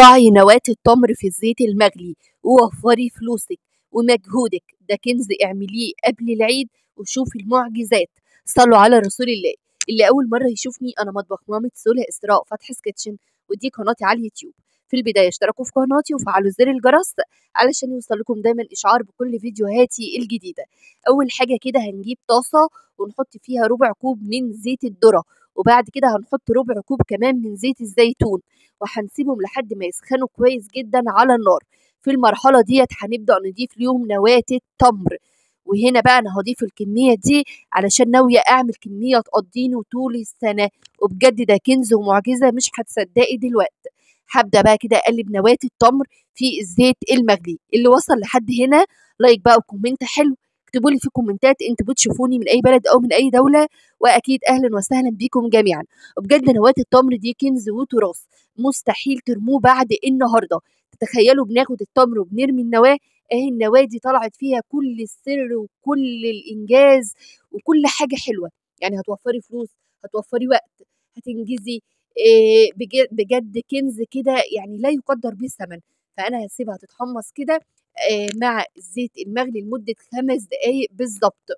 ضعي نواة التمر في الزيت المغلي ووفري فلوسك ومجهودك ده كنز اعمليه قبل العيد وشوفي المعجزات صلوا على رسول الله اللي أول مرة يشوفني أنا مطبخ مامة سوله إسراء فتح سكتشن ودي قناتي على اليوتيوب في البداية اشتركوا في قناتي وفعلوا زر الجرس علشان يوصلكم دايما إشعار بكل فيديوهاتي الجديدة أول حاجة كده هنجيب طاسة ونحط فيها ربع كوب من زيت الذرة وبعد كده هنحط ربع كوب كمان من زيت الزيتون وهنسيبهم لحد ما يسخنوا كويس جدا على النار في المرحلة ديت هنبدأ نضيف ليهم نواه التمر وهنا بقى انا هضيف الكميه دي علشان ناويه اعمل كميه تقضيني طول السنه وبجد ده كنز ومعجزه مش هتصدقي دلوقتي هبدا بقى كده اقلب نواه التمر في الزيت المغلي اللي وصل لحد هنا لايك بقى وكومنت حلو اكتبوا لي في الكومنتات انتوا بتشوفوني من اي بلد او من اي دوله واكيد اهلا وسهلا بيكم جميعا وبجد نواه التمر دي كنز وتراث مستحيل ترموه بعد النهارده تتخيلوا بناخد التمر وبنرمي النواه اهي النواه دي طلعت فيها كل السر وكل الانجاز وكل حاجه حلوه يعني هتوفري فلوس هتوفري وقت هتنجزي آه، بجد كنز كده يعني لا يقدر به الثمن فانا هسيبها تتحمص كده آه، مع الزيت المغلي لمدة خمس دقايق بالظبط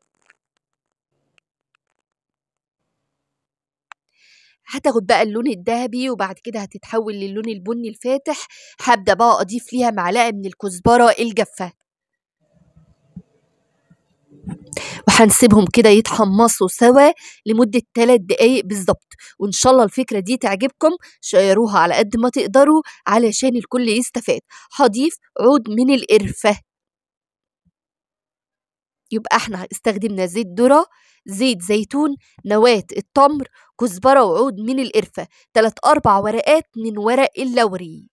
هتاخد بقى اللون الذهبي وبعد كده هتتحول للون البني الفاتح هبدا بقى اضيف ليها معلقه من الكزبره الجافه هنسيبهم كده يتحمصوا سوا لمدة 3 دقايق بالظبط وإن شاء الله الفكرة دي تعجبكم شيروها على قد ما تقدروا علشان الكل يستفاد هضيف عود من القرفة يبقى احنا استخدمنا زيت ذرة زيت زيتون نواة التمر كزبرة وعود من القرفة تلات أربع ورقات من ورق اللوري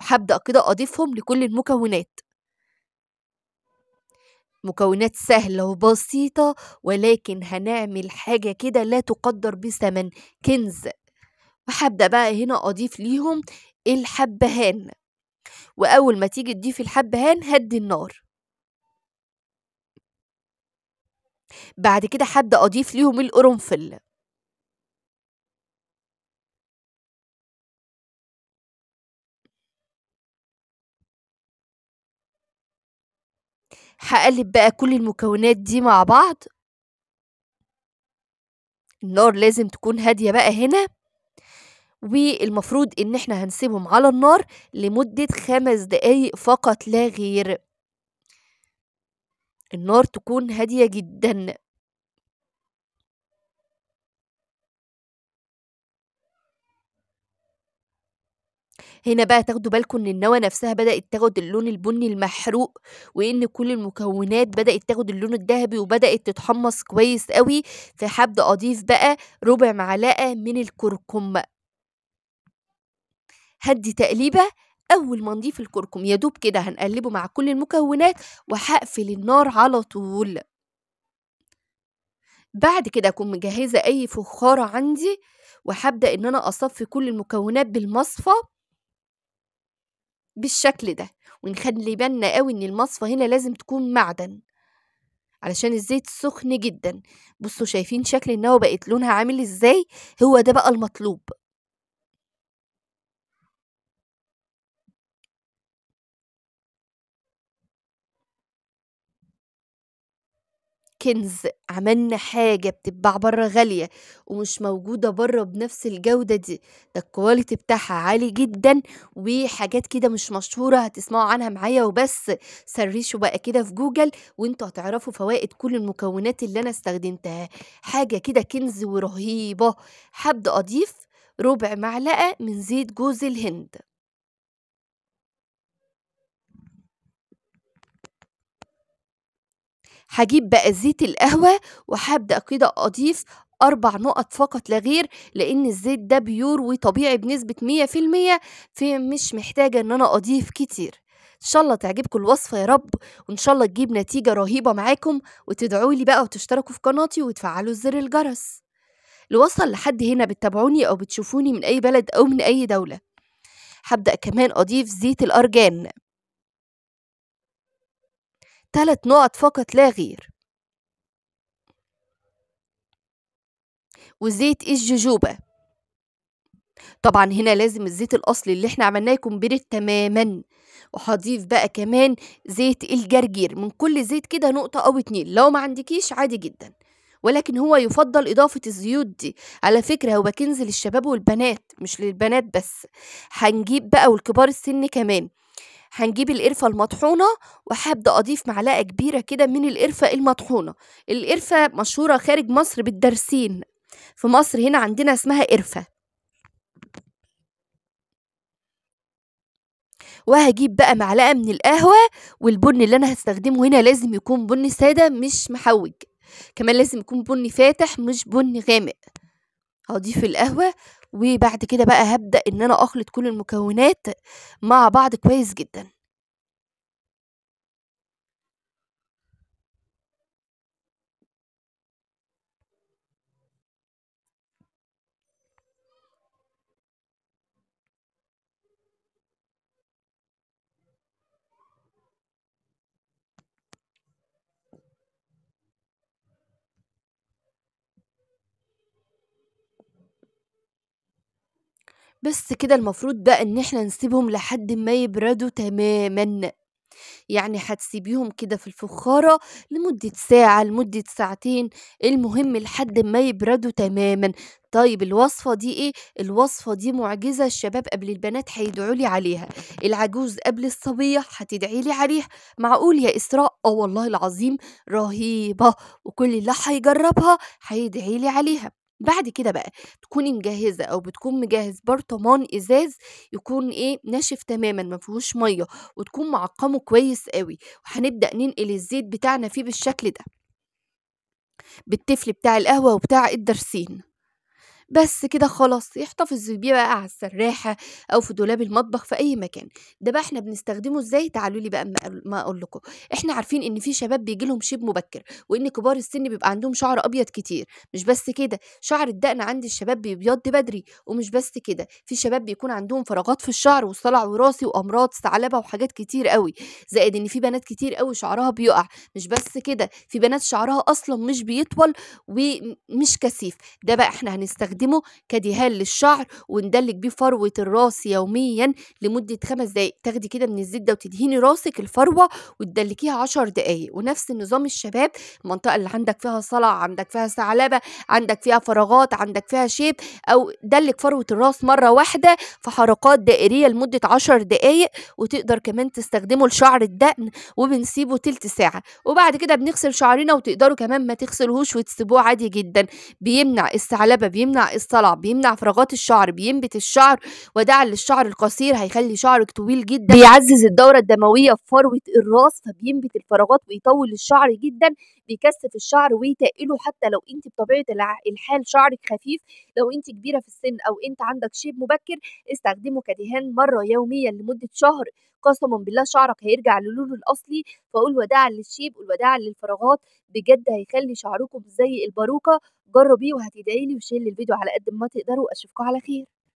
هبدأ كده أضيفهم لكل المكونات مكونات سهلة وبسيطة ولكن هنعمل حاجة كده لا تقدر بثمن كنز وهبدأ بقى هنا أضيف ليهم الحبهان وأول ما تيجي تضيف الحبهان هدي النار بعد كده هبدأ أضيف ليهم القرنفل هقلب بقى كل المكونات دي مع بعض النار لازم تكون هادية بقى هنا والمفروض ان احنا هنسيبهم على النار لمدة خمس دقايق فقط لا غير النار تكون هادية جدا هنا بقى تاخدوا بالكم ان النوى نفسها بدات تاخد اللون البني المحروق وان كل المكونات بدات تاخد اللون الذهبي وبدات تتحمص كويس قوي فهبدا اضيف بقى ربع معلقه من الكركم هدي تقليبه اول ما نضيف الكركم يا دوب كده هنقلبه مع كل المكونات وهقفل النار على طول بعد كده اكون مجهزه اي فخاره عندي وهبدا ان انا اصفي كل المكونات بالمصفى بالشكل ده ونخلي بالنا قوي ان المصفى هنا لازم تكون معدن علشان الزيت سخن جدا بصوا شايفين شكل النوى بقت لونها عامل ازاي هو ده بقى المطلوب كنز عملنا حاجة بتتباع بره غالية ومش موجودة بره بنفس الجودة دي ده الكواليتي بتاعها عالي جدا وحاجات كده مش مشهورة هتسمعوا عنها معايا وبس سريشوا بقى كده في جوجل وانتوا هتعرفوا فوائد كل المكونات اللي انا استخدمتها حاجة كده كنز ورهيبة هبدأ أضيف ربع معلقة من زيت جوز الهند هجيب بقى زيت القهوة وهبدأ كده أضيف أربع نقط فقط لا غير لأن الزيت ده بيور وطبيعي بنسبة مية في المية فمش محتاجة إن أنا أضيف كتير ان شاء الله تعجبكم الوصفه يا رب وان شاء الله تجيب نتيجه رهيبه معاكم وتدعوا لي بقى وتشتركوا في قناتي وتفعلوا زر الجرس اللي لحد هنا بتتابعوني او بتشوفوني من اي بلد او من اي دوله هبدا كمان اضيف زيت الارجان ثلاث نقط فقط لا غير وزيت الجوجوبا طبعا هنا لازم الزيت الأصلي اللي احنا عملناه يكون برد تماما وهضيف بقى كمان زيت الجرجير من كل زيت كده نقطة أو اتنين لو ما عندكيش عادي جدا ولكن هو يفضل إضافة الزيوت دي على فكرة هو كنز للشباب والبنات مش للبنات بس هنجيب بقى والكبار السن كمان هنجيب القرفة المطحونة وهبدأ أضيف معلقة كبيرة كده من القرفة المطحونة القرفة مشهورة خارج مصر بالدرسين في مصر هنا عندنا اسمها قرفة وهجيب بقى معلقة من القهوة والبن اللي أنا هستخدمه هنا لازم يكون بن سادة مش محوج كمان لازم يكون بن فاتح مش بن غامق هضيف القهوة وبعد كده بقى هبدأ إن أنا أخلط كل المكونات مع بعض كويس جدا بس كده المفروض بقى ان احنا نسيبهم لحد ما يبردوا تماما يعني هتسيبيهم كده في الفخارة لمدة ساعة لمدة ساعتين المهم لحد ما يبردوا تماما طيب الوصفة دي ايه؟ الوصفة دي معجزة الشباب قبل البنات هيدعوا لي عليها العجوز قبل الصبية هتدعي لي عليها معقول يا إسراء؟ اه والله العظيم رهيبة وكل اللي هيجربها هيدعي لي عليها بعد كده بقى تكوني مجهزه او بتكون مجهز برطمان ازاز يكون ايه ناشف تماما ما فيهوش ميه وتكون معقمه كويس قوي وهنبدا ننقل الزيت بتاعنا فيه بالشكل ده بالتفل بتاع القهوه وبتاع الدرسين بس كده خلاص يحتفظ بيه بقى على السراحة أو في دولاب المطبخ في أي مكان ده بقى احنا بنستخدمه ازاي تعالوا لي بقى ما أقول لكم احنا عارفين إن في شباب بيجي لهم شيب مبكر وإن كبار السن بيبقى عندهم شعر أبيض كتير مش بس كده شعر الدقن عند الشباب بيبيض بدري ومش بس كده في شباب بيكون عندهم فراغات في الشعر وصلع وراثي وأمراض ثعلبة وحاجات كتير قوي زائد إن في بنات كتير قوي شعرها بيقع مش بس كده في بنات شعرها أصلا مش بيطول ومش كثيف ده بقى احنا هنستخدمه نستخدمه كدهان للشعر وندلك بيه فروة الراس يوميا لمدة خمس دقايق تاخدي كده من الزبدة وتدهني راسك الفروة وتدلكيها عشر دقايق ونفس النظام الشباب المنطقة اللي عندك فيها صلع عندك فيها ثعلبة عندك فيها فراغات عندك فيها شيب أو دلك فروة الراس مرة واحدة في حركات دائرية لمدة عشر دقايق وتقدر كمان تستخدمه لشعر الدقن وبنسيبه تلت ساعة وبعد كده بنغسل شعرنا وتقدروا كمان ما تغسلهوش وتسيبوه عادي جدا بيمنع الثعلبة بيمنع بيمنع الصلع بيمنع فراغات الشعر بينبت الشعر وداعا للشعر القصير هيخلي شعرك طويل جدا بيعزز الدورة الدموية في فروة الراس فبينبت الفراغات ويطول الشعر جدا بيكثف الشعر ويتقله حتى لو انت بطبيعه الحال شعرك خفيف لو انت كبيره في السن او انت عندك شيب مبكر استخدمه كدهان مره يوميا لمده شهر قسما بالله شعرك هيرجع للونه الاصلي فقول وداعا للشيب والوداعا للفراغات بجد هيخلي شعركم زي الباروكه جربيه وهتدعي لي وشير الفيديو على قد ما تقدروا اشوفكم على خير